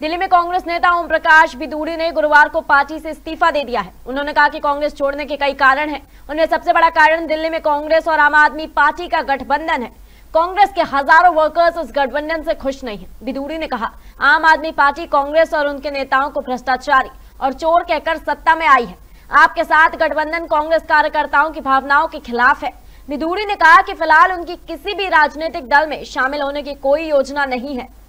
दिल्ली में कांग्रेस नेता ओम प्रकाश भिदूड़ी ने गुरुवार को पार्टी से इस्तीफा दे दिया है उन्होंने कहा कि कांग्रेस छोड़ने के कई कारण हैं। उनमें सबसे बड़ा कारण दिल्ली में कांग्रेस और आम आदमी पार्टी का गठबंधन है कांग्रेस के हजारों वर्कर्स उस गठबंधन से खुश नहीं है बिदूड़ी ने कहा आम आदमी पार्टी कांग्रेस और उनके नेताओं को भ्रष्टाचारी और चोर कहकर सत्ता में आई है आपके साथ गठबंधन कांग्रेस कार्यकर्ताओं की भावनाओं के खिलाफ है बिदूरी ने कहा की फिलहाल उनकी किसी भी राजनीतिक दल में शामिल होने की कोई योजना नहीं है